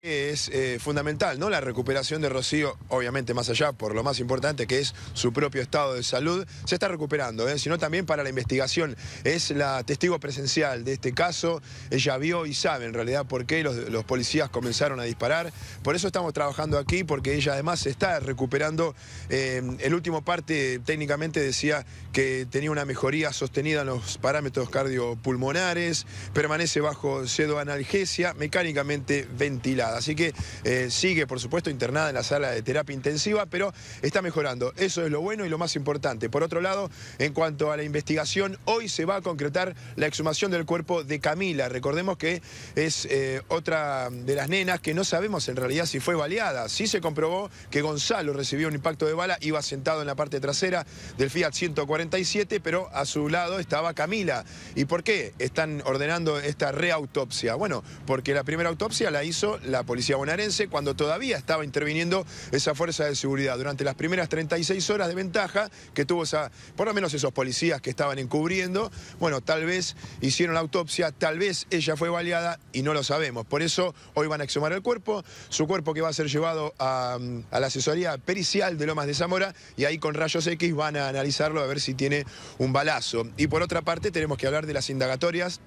Es eh, fundamental, ¿no? La recuperación de Rocío, obviamente más allá, por lo más importante que es su propio estado de salud, se está recuperando, ¿eh? sino también para la investigación. Es la testigo presencial de este caso, ella vio y sabe en realidad por qué los, policías comenzaron a disparar. Por eso estamos trabajando aquí, porque ella además se está recuperando. Eh, el último parte técnicamente decía que tenía una mejoría sostenida en los parámetros cardiopulmonares, permanece bajo sedoanalgesia mecánicamente ventilada. Así que eh, sigue, por supuesto, internada en la sala de terapia intensiva, pero está mejorando. Eso es lo bueno y lo más importante. Por otro lado, en cuanto a la investigación, hoy se va a concretar la exhumación del cuerpo de Camila. Recordemos que es eh, otra de las nenas que no sabemos en realidad si fue baleada. Sí se comprobó que Gonzalo recibió un impacto de bala, iba sentado en la parte trasera del Fiat 147, pero a su lado estaba Camila. ¿Y por qué están ordenando esta reautopsia? Bueno, porque la primera autopsia la hizo la la policía bonaerense cuando todavía estaba interviniendo esa fuerza de seguridad. Durante las primeras 36 horas de ventaja que tuvo esa, por lo menos esos policías que estaban encubriendo, bueno, tal vez hicieron la autopsia, tal vez ella fue baleada y no lo sabemos. Por eso hoy van a exhumar el cuerpo, su cuerpo que va a ser llevado a, mm, a la asesoría pericial de Lomas de Zamora y ahí con rayos X van a analizarlo a ver si tiene un balazo. Y por otra parte tenemos que hablar de las indagatorias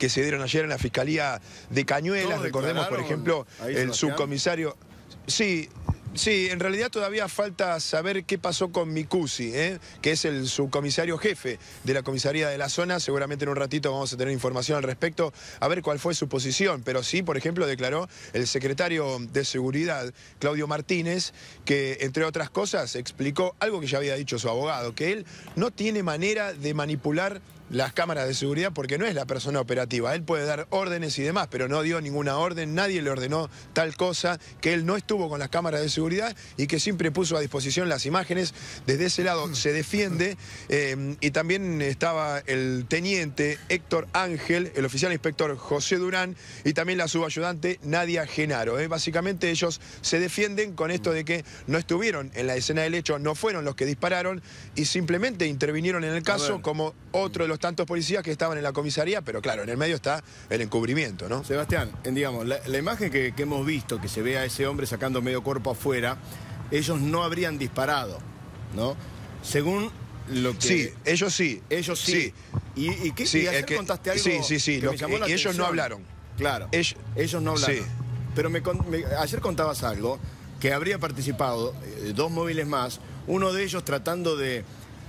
que se dieron ayer en la Fiscalía de Cañuelas. Recordemos, por ejemplo, el subcomisario... Sí, Sí, en realidad todavía falta saber qué pasó con Micusi, ¿eh? que es el subcomisario jefe de la comisaría de la zona. Seguramente en un ratito vamos a tener información al respecto, a ver cuál fue su posición. Pero sí, por ejemplo, declaró el secretario de Seguridad, Claudio Martínez, que, entre otras cosas, explicó algo que ya había dicho su abogado, que él no tiene manera de manipular las cámaras de seguridad porque no es la persona operativa. Él puede dar órdenes y demás, pero no dio ninguna orden, nadie le ordenó tal cosa, que él no estuvo con las cámaras de seguridad y que siempre puso a disposición las imágenes. Desde ese lado mm. se defiende eh, y también estaba el teniente Héctor Ángel, el oficial inspector José Durán y también la subayudante Nadia Genaro. Eh. Básicamente ellos se defienden con esto de que no estuvieron en la escena del hecho, no fueron los que dispararon y simplemente intervinieron en el caso como otro de los tantos policías que estaban en la comisaría, pero claro, en el medio está el encubrimiento, ¿no? Sebastián, digamos, la, imagen que, hemos visto, que se ve a ese hombre sacando medio cuerpo afuera, ellos no habrían disparado, ¿no? Según lo que... Sí, ellos sí. Ellos sí. ¿Y, qué ayer contaste algo Sí, sí, sí. Y ellos no hablaron. Claro, ellos, no hablaron. Sí. Pero ayer contabas algo, que habría participado eh, dos móviles más, uno de ellos tratando de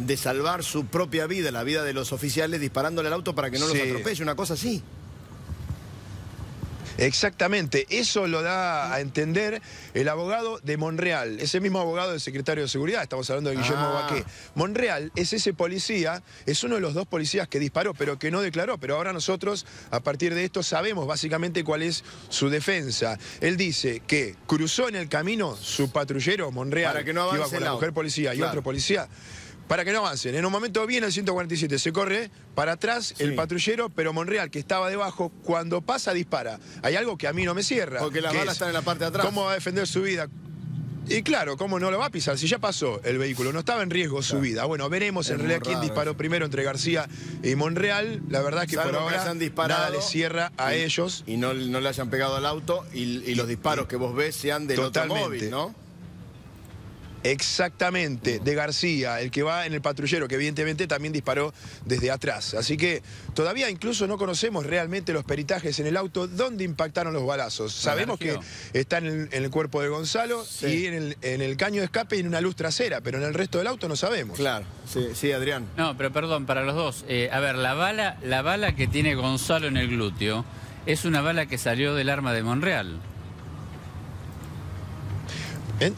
de salvar su propia vida, la vida de los oficiales, disparándole al auto para que no los atropelle, una cosa así. Exactamente, eso lo da a entender el abogado de Monreal, ese mismo abogado del secretario de Seguridad, estamos hablando de Guillermo ah. Baqué. Monreal es ese policía, es uno de los dos policías que disparó, pero que no declaró, pero ahora nosotros a partir de esto sabemos básicamente cuál es su defensa. Él dice que cruzó en el camino su patrullero Monreal, Para que no iba con la mujer policía y otro policía, para que no avancen. En un momento viene el 147, se corre para atrás el patrullero, pero Monreal, que estaba debajo, cuando pasa dispara. Hay algo que a mí no me cierra. Porque las balas están en la parte de atrás. ¿Cómo va a defender su vida? Y claro, ¿cómo no lo va a pisar? Si ya pasó el vehículo, no estaba en riesgo su vida. Bueno, veremos en realidad quién disparó primero entre García y Monreal. La verdad es que por ahora nada les cierra a ellos. Y no, le hayan pegado al auto y, los disparos que vos ves sean del totalmente. ¿no? Exactamente, de García, el que va en el patrullero, que evidentemente también disparó desde atrás. Así que todavía incluso no conocemos realmente los peritajes en el auto, dónde impactaron los balazos. Sabemos que está en el, cuerpo de Gonzalo y en el, caño de escape y en una luz trasera, pero en el resto del auto no sabemos. Claro, sí, Adrián. No, pero perdón, para los dos. Eh, a ver, la bala, la bala que tiene Gonzalo en el glúteo es una bala que salió del arma de Monreal.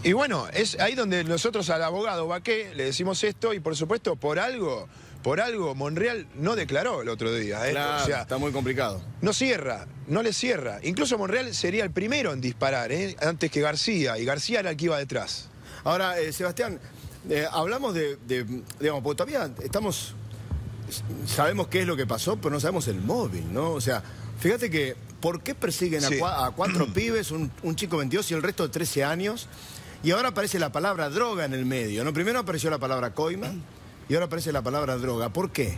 Y bueno, es ahí donde nosotros al abogado Baqué le decimos esto y por supuesto por algo por algo Monreal no declaró el otro día. ¿eh? Claro, está muy complicado. No cierra, no le cierra. Incluso Monreal sería el primero en disparar, ¿eh? antes que García, y García era el que iba detrás. Ahora, eh, Sebastián, hablamos de, digamos, todavía estamos, sabemos qué es lo que pasó, pero no sabemos el móvil, ¿no? O sea, fíjate que ¿Por qué persiguen a, cuatro pibes, un, chico 22 y el resto de 13 años? Y ahora aparece la palabra droga en el medio. ¿no? Primero apareció la palabra coima y ahora aparece la palabra droga. ¿Por qué?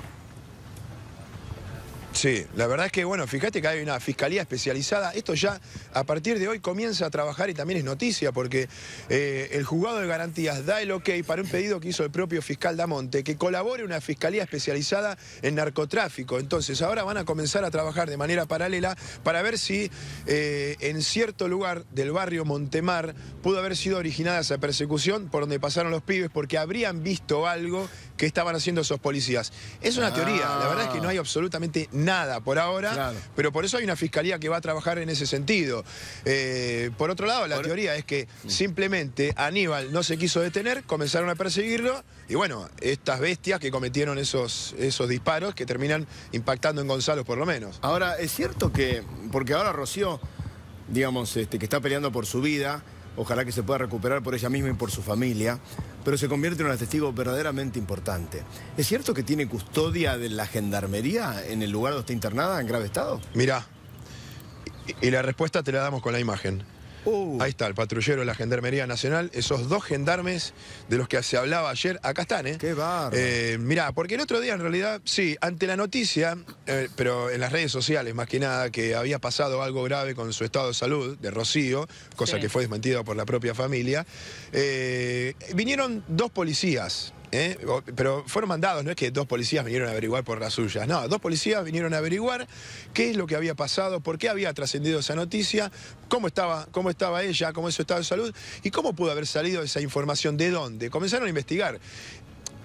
Sí, la verdad es que, bueno, fíjate que hay una fiscalía especializada. Esto ya a partir de hoy comienza a trabajar y también es noticia porque eh, el juzgado de garantías da el ok para un pedido que hizo el propio fiscal Damonte que colabore una fiscalía especializada en narcotráfico. Entonces, ahora van a comenzar a trabajar de manera paralela para ver si eh, en cierto lugar del barrio Montemar pudo haber sido originada esa persecución por donde pasaron los pibes porque habrían visto algo qué estaban haciendo esos policías. Es una teoría, la verdad es que no hay ah. absolutamente nada por ahora, pero por eso hay una fiscalía que va a trabajar en ese sentido. Eh, por otro lado, la teoría es que mm. simplemente Aníbal no se quiso detener, comenzaron a perseguirlo y bueno, estas bestias que cometieron esos, esos disparos que terminan impactando en Gonzalo por lo menos. Ahora, es cierto que, porque ahora Rocío, digamos, este, que está peleando por su vida, ojalá que se pueda recuperar por ella misma y por su familia, pero se convierte en un testigo verdaderamente importante. ¿Es cierto que tiene custodia de la gendarmería en el lugar donde está internada en grave estado? Mira, y la respuesta te la damos con la imagen. Uh. Ahí está, el patrullero de la Gendarmería Nacional. Esos dos gendarmes de los que se hablaba ayer, acá están, ¿eh? Qué bárbaro. Eh, mirá, porque el otro día en realidad, sí, ante la noticia, eh, pero en las redes sociales más que nada, que había pasado algo grave con su estado de salud, de Rocío, cosa que fue desmentida por la propia familia, eh, vinieron dos policías ¿eh? pero fueron mandados, no es que dos policías vinieron a averiguar por las suyas, no, dos policías vinieron a averiguar qué es lo que había pasado, por qué había trascendido esa noticia, cómo estaba, cómo estaba ella, cómo es su estado de salud y cómo pudo haber salido esa información, de dónde. Comenzaron a investigar.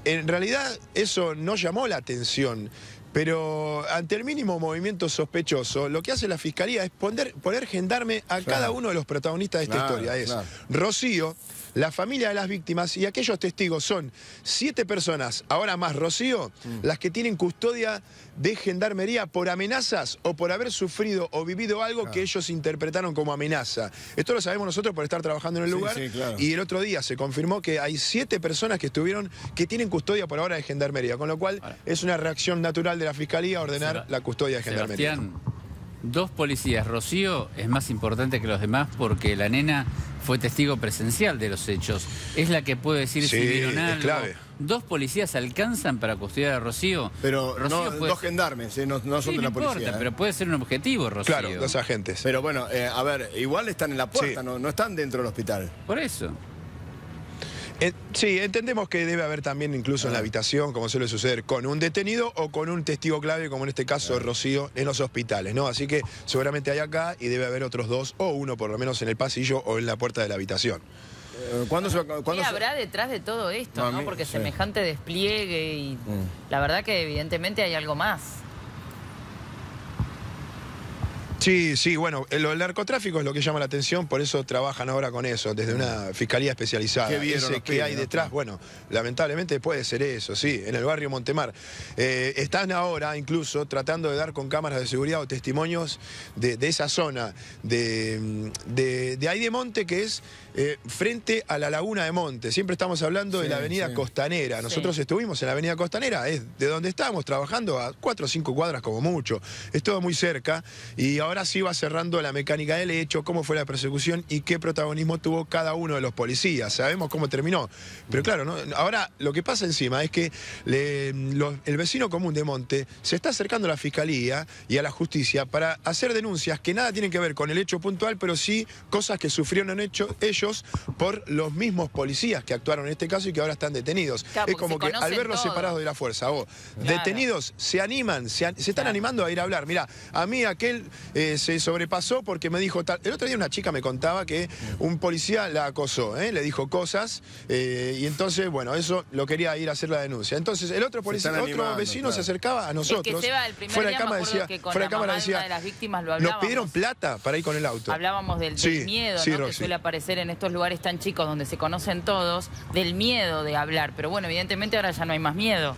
En realidad eso no llamó la atención. Pero ante el mínimo movimiento sospechoso, lo que hace la fiscalía es poner, poner gendarme a cada uno de los protagonistas de esta historia. Es Rocío, la familia de las víctimas y aquellos testigos son siete personas, ahora más Rocío, mm. las que tienen custodia de gendarmería por amenazas o por haber sufrido o vivido algo que ellos interpretaron como amenaza. Esto lo sabemos nosotros por estar trabajando en el lugar y el otro día se confirmó que hay siete personas que estuvieron, que tienen custodia por ahora de gendarmería, con lo cual es una reacción natural de la fiscalía ordenar la custodia de gendarmería dos policías. Rocío es más importante que los demás porque la nena fue testigo presencial de los hechos. Es la que puede decir si vieron clave. Dos policías alcanzan para custodiar a Rocío. Pero no, dos gendarmes, ¿eh? no, son de la no Importa, ¿eh? pero puede ser un objetivo, Rocío. Claro, dos agentes. Pero bueno, eh, a ver, igual están en la puerta, no están dentro del hospital. Por eso. Eh, sí, entendemos que debe haber también incluso en la ah. habitación, como suele suceder, con un detenido o con un testigo clave, como en este caso Rocío, en los hospitales, ¿no? Así que seguramente hay acá y debe haber otros dos o uno por lo menos en el pasillo o en la puerta de la habitación. Eh, ¿Cuándo habrá detrás de todo esto? No, Porque semejante despliegue y mm. la verdad que evidentemente hay algo más. Sí, sí, bueno, eh, el narcotráfico es lo que llama la atención, por eso trabajan ahora con eso, desde una mm. fiscalía especializada. ¿Qué Ese que hay detrás, bueno, lamentablemente puede ser eso, sí, en el barrio Montemar. Eh, están ahora incluso tratando de dar con cámaras de seguridad o testimonios de, esa zona, de, mm, de, ahí de Monte, que es eh, frente a la laguna de Monte. Siempre estamos hablando de la avenida Costanera. Nosotros estuvimos en la avenida Costanera, es de donde estábamos trabajando a cuatro o cinco cuadras como mucho. Es todo muy cerca y ahora ahora sí va cerrando la mecánica del hecho, cómo fue la persecución y qué protagonismo tuvo cada uno de los policías. Sabemos cómo terminó. Pero claro, ahora lo que pasa encima es que el vecino común de Monte se está acercando a la fiscalía y a la justicia para hacer denuncias que nada tienen que ver con el hecho puntual, pero sí cosas que sufrieron hecho, ellos por los mismos policías que actuaron en este caso y que ahora están detenidos. es como que al verlos separados de la fuerza, vos, detenidos, se animan, se, están animando a ir a hablar. Mira, a mí aquel... Eh, se sobrepasó porque me dijo... Tal... El otro día una chica me contaba que un policía la acosó, ¿eh? le dijo cosas eh, y entonces, bueno, eso lo quería ir a hacer la denuncia. Entonces el otro policía, otro vecino se acercaba a nosotros. fuera de cámara decía, que decía, de las víctimas lo hablábamos. Nos pidieron plata para ir con el auto. Hablábamos del, miedo ¿no? que suele aparecer en estos lugares tan chicos donde se conocen todos, del miedo de hablar. Pero bueno, evidentemente ahora ya no hay más miedo.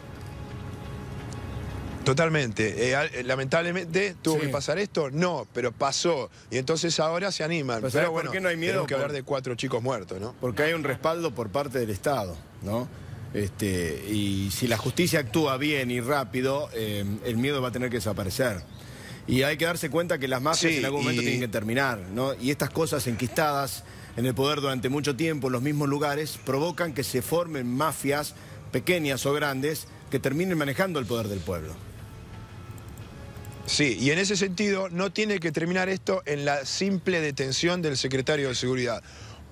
Totalmente. Eh, eh, lamentablemente tuvo que pasar esto, no, pero pasó. Y entonces ahora se animan. Pero, bueno, por qué no hay miedo tenemos que hablar de cuatro chicos muertos, ¿no? Porque hay un respaldo por parte del Estado, ¿no? Este, y si la justicia actúa bien y rápido, eh, el miedo va a tener que desaparecer. Y hay que darse cuenta que las mafias en algún momento tienen que terminar, ¿no? Y estas cosas enquistadas en el poder durante mucho tiempo en los mismos lugares provocan que se formen mafias pequeñas o grandes que terminen manejando el poder del pueblo. Sí, y en ese sentido no tiene que terminar esto en la simple detención del secretario de Seguridad.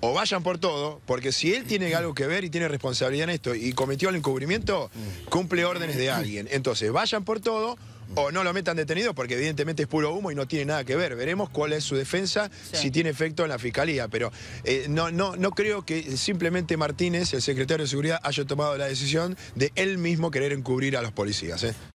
O vayan por todo, porque si él tiene algo que ver y tiene responsabilidad en esto y cometió el encubrimiento, mm. cumple órdenes de alguien. Entonces, vayan por todo o no lo metan detenido porque evidentemente es puro humo y no tiene nada que ver. Veremos cuál es su defensa, si tiene efecto en la fiscalía. Pero eh, no, no, no creo que simplemente Martínez, el secretario de Seguridad, haya tomado la decisión de él mismo querer encubrir a los policías. ¿eh?